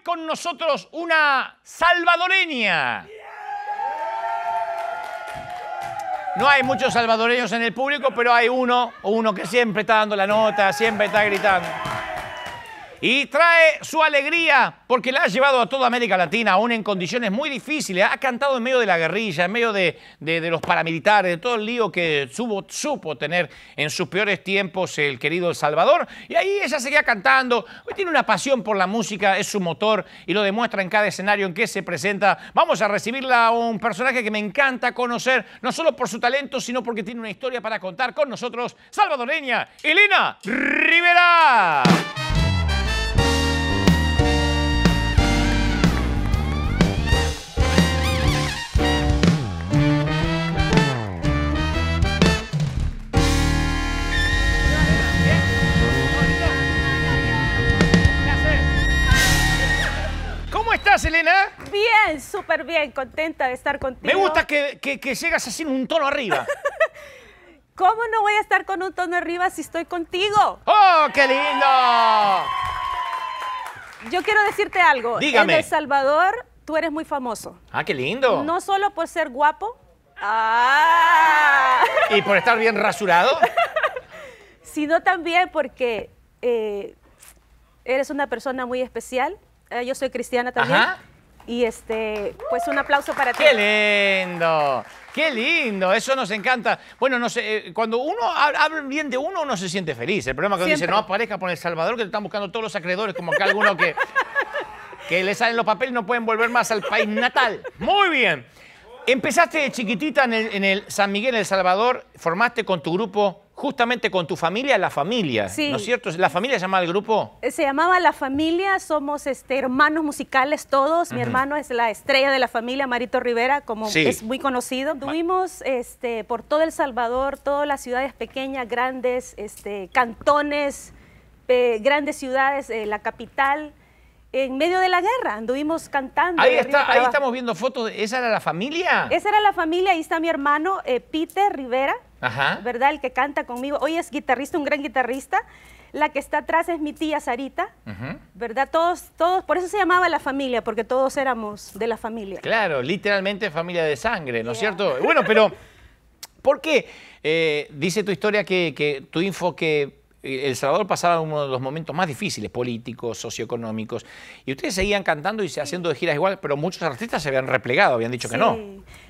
con nosotros una salvadoreña. No hay muchos salvadoreños en el público, pero hay uno o uno que siempre está dando la nota, siempre está gritando y trae su alegría porque la ha llevado a toda América Latina, aún en condiciones muy difíciles. Ha cantado en medio de la guerrilla, en medio de, los paramilitares, de todo el lío que supo tener en sus peores tiempos el querido El Salvador. Y ahí ella seguía cantando. tiene una pasión por la música, es su motor y lo demuestra en cada escenario en que se presenta. Vamos a recibirla a un personaje que me encanta conocer, no solo por su talento, sino porque tiene una historia para contar con nosotros, salvadoreña Elena Rivera. súper bien, contenta de estar contigo. Me gusta que, llegas así en un tono arriba. ¿Cómo no voy a estar con un tono arriba si estoy contigo? ¡Oh, qué lindo! Yo quiero decirte algo. Dígame. En El Salvador tú eres muy famoso. Ah, qué lindo. No solo por ser guapo. ¿Y por estar bien rasurado? sino también porque eh, eres una persona muy especial. Eh, yo soy cristiana también. Y este, pues un aplauso para ti. ¡Qué lindo! ¡Qué lindo! Eso nos encanta. Bueno, eh, cuando uno habla bien de uno, uno se siente feliz. El problema es que dice, no aparezca por El Salvador, que te están buscando todos los acreedores, como que alguno que, que le salen los papeles no pueden volver más al país natal. Muy bien. Empezaste chiquitita en el, en el San Miguel, en El Salvador, formaste con tu grupo justamente con tu familia, la familia, sí. ¿no es cierto? ¿La familia se llamaba el grupo? Se llamaba La Familia, somos este, hermanos musicales todos, mi hermano es la estrella de la familia, Marito Rivera, como es muy conocido. Tuvimos este, por todo El Salvador, todas las ciudades pequeñas, grandes, este, cantones, eh, grandes ciudades, eh, la capital en medio de la guerra, anduvimos cantando. Ahí, ahí estamos viendo fotos, ¿esa era la familia? Esa era la familia, ahí está mi hermano eh, Peter Rivera, ¿verdad? El que canta conmigo, hoy es guitarrista, un gran guitarrista. La que está atrás es mi tía Sarita, ¿verdad? Todos, todos, por eso se llamaba la familia, porque todos éramos de la familia. Claro, literalmente familia de sangre, ¿no es cierto? Bueno, pero ¿por qué? Eh, dice tu historia que, que tu info que el Salvador pasaba uno de los momentos más difíciles, políticos, socioeconómicos, y ustedes seguían cantando y haciendo de giras igual, pero muchos artistas se habían replegado, habían dicho que no.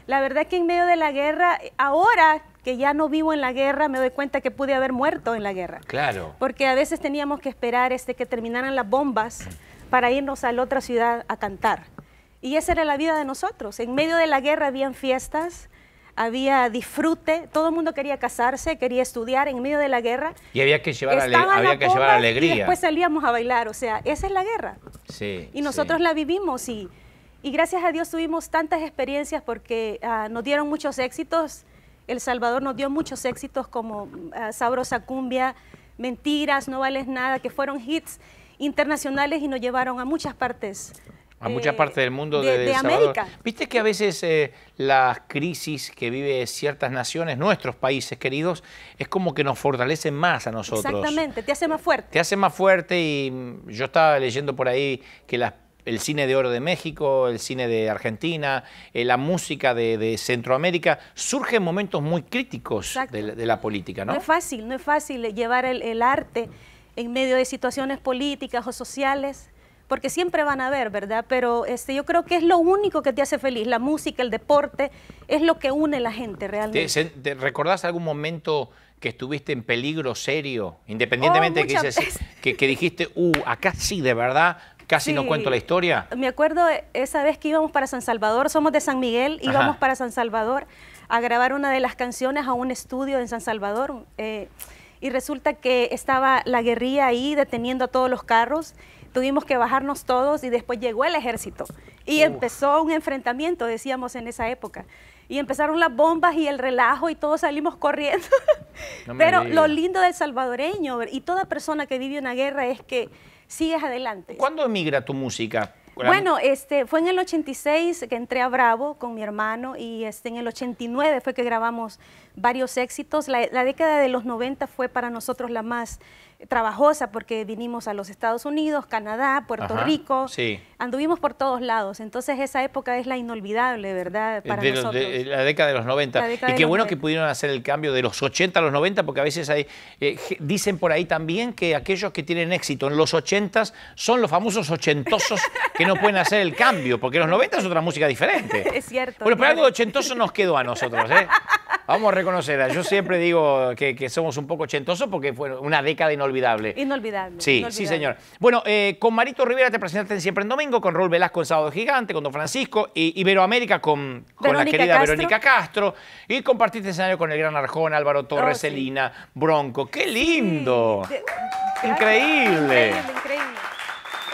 La verdad es que en medio de la guerra, ahora que ya no vivo en la guerra, me doy cuenta que pude haber muerto en la guerra. Claro. Porque a veces teníamos que esperar este, que terminaran las bombas para irnos a la otra ciudad a cantar. Y esa era la vida de nosotros. En medio de la guerra habían fiestas, había disfrute, todo el mundo quería casarse, quería estudiar en medio de la guerra. Y había que llevar, había que llevar alegría. Y después salíamos a bailar, o sea, esa es la guerra. y nosotros la vivimos y, gracias a Dios tuvimos tantas experiencias porque ah, nos dieron muchos éxitos. El Salvador nos dio muchos éxitos como ah, Sabrosa Cumbia, Mentiras, No Vales Nada, que fueron hits internacionales y nos llevaron a muchas partes a muchas eh, partes del mundo de, América. Viste que a veces eh, las crisis que vive ciertas naciones, nuestros países queridos, es como que nos fortalecen más a nosotros. Exactamente, te hace más fuerte. Te hace más fuerte y mm, yo estaba leyendo por ahí que el cine de oro de México, el cine de Argentina, eh, la música de, Centroamérica, surge momentos muy críticos de la, política, ¿no? es fácil, no es fácil llevar el, el arte en medio de situaciones políticas o sociales porque siempre van a ver, ¿verdad? Pero este, yo creo que es lo único que te hace feliz, la música, el deporte, es lo que une a la gente realmente. ¿Te, recordás algún momento que estuviste en peligro serio, independientemente de oh, que, dices, que, dijiste, uh, acá sí, de verdad, casi no cuento la historia? Me acuerdo esa vez que íbamos para San Salvador, somos de San Miguel, íbamos para San Salvador a grabar una de las canciones a un estudio en San Salvador. Eh, y resulta que estaba la guerrilla ahí deteniendo a todos los carros tuvimos que bajarnos todos y después llegó el ejército y empezó un enfrentamiento, decíamos en esa época. Y empezaron las bombas y el relajo y todos salimos corriendo. Pero lo lindo del salvadoreño y toda persona que vive una guerra es que sigues adelante. ¿Cuándo emigra tu música? Bueno, este, fue en el 86 que entré a Bravo con mi hermano y este, en el 89 fue que grabamos varios éxitos. La, la década de los 90 fue para nosotros la más trabajosa porque vinimos a los Estados Unidos, Canadá, Puerto Rico, anduvimos por todos lados, entonces esa época es la inolvidable, ¿verdad? Eh, Para nosotros. Eh, la década de los 90. Y qué bueno que pudieron hacer el cambio de los 80 a los 90, porque a veces hay, eh, dicen por ahí también que aquellos que tienen éxito en los 80 son los famosos ochentosos que no pueden hacer el cambio, porque los 90 es otra música diferente. Es cierto. Bueno, pero algo de ochentoso nos quedó a nosotros, ¿eh? Vamos a reconocerla. Yo siempre digo que, somos un poco chentosos porque fue una década inolvidable. Inolvidable. Sí, sí, señor. Bueno, eh, con Marito Rivera te presentaste Siempre en Domingo, con Raúl Velasco en Sábado Gigante, con Don Francisco, y Iberoamérica con, con la querida Verónica Castro, y compartiste escenario con el gran Arjón, Álvaro Torres, oh, Selina Bronco. ¡Qué lindo! Increíble. Increíble, increíble.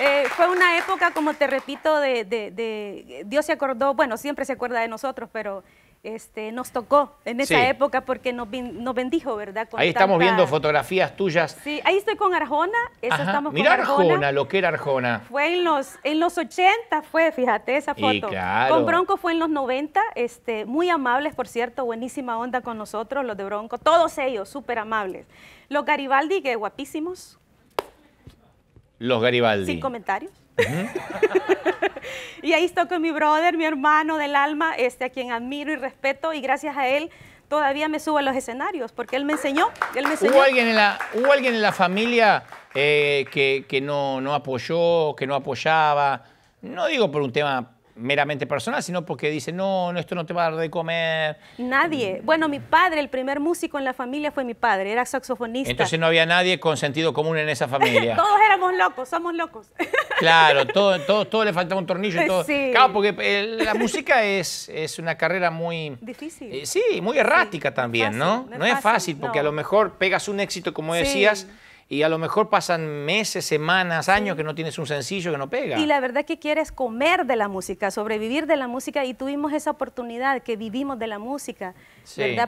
Eh, fue una época, como te repito, de, Dios se acordó, bueno, siempre se acuerda de nosotros, pero este, nos tocó en esa época porque nos, bendijo, ¿verdad? ahí estamos viendo fotografías tuyas. Sí, ahí estoy con Arjona. Eso estamos con Arjona. lo que era Arjona. Fue en los, en los 80, fue, fíjate, esa foto. Con Bronco fue en los 90, este, muy amables, por cierto, buenísima onda con nosotros, los de Bronco, todos ellos, súper amables. Los Garibaldi, que guapísimos. Los Garibaldi. Sin comentarios y ahí estoy con mi brother, mi hermano del alma, este, a quien admiro y respeto, y gracias a él todavía me subo a los escenarios, porque él me enseñó. ¿Hubo, alguien en la, alguien en la familia eh, que, no, no apoyó, que no apoyaba? No digo por un tema meramente personal, sino porque dice, no, no, esto no te va a dar de comer. Nadie. Bueno, mi padre, el primer músico en la familia fue mi padre, era saxofonista. Entonces no había nadie con sentido común en esa familia. todos éramos locos, somos locos. claro, todo, todo, todo le faltaba un tornillo. Y todo. Claro, porque eh, la música es, es una carrera muy... Difícil. Eh, sí, muy errática también, ¿no? No es fácil, porque a lo mejor pegas un éxito, como decías, y a lo mejor pasan meses, semanas, años que no tienes un sencillo que no pega. Y la verdad que quieres comer de la música, sobrevivir de la música y tuvimos esa oportunidad que vivimos de la música,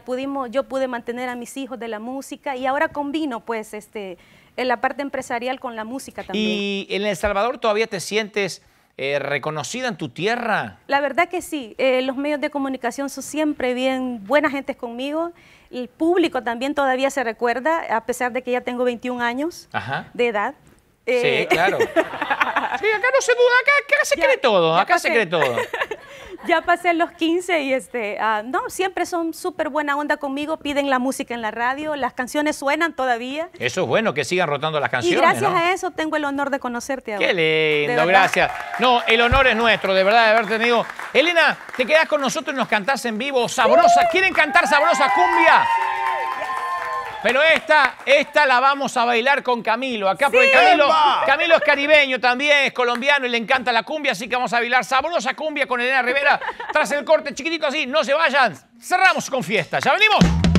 Pudimos, yo pude mantener a mis hijos de la música y ahora combino pues este, en la parte empresarial con la música también. ¿Y en El Salvador todavía te sientes eh, reconocida en tu tierra. La verdad que sí, eh, los medios de comunicación son siempre bien buenas gentes conmigo. El público también todavía se recuerda, a pesar de que ya tengo 21 años de edad. Sí, eh, claro. sí, acá no se duda, acá, se todo, acá se cree todo. ya pasé los 15 y este, ah, no, siempre son súper buena onda conmigo, piden la música en la radio, las canciones suenan todavía. Eso es bueno, que sigan rotando las canciones. Y gracias a eso tengo el honor de conocerte ahora. Qué lindo, gracias. No, el honor es nuestro, de verdad, de haberte tenido. Elena, te quedás con nosotros y nos cantás en vivo, sabrosa. ¿Quieren cantar sabrosa cumbia? Pero esta, esta la vamos a bailar con Camilo. Acá porque Camilo, Camilo es caribeño también, es colombiano y le encanta la cumbia, así que vamos a bailar sabrosa cumbia con Elena Rivera. Tras el corte chiquitito así, no se vayan. Cerramos con fiesta. ¡Ya venimos!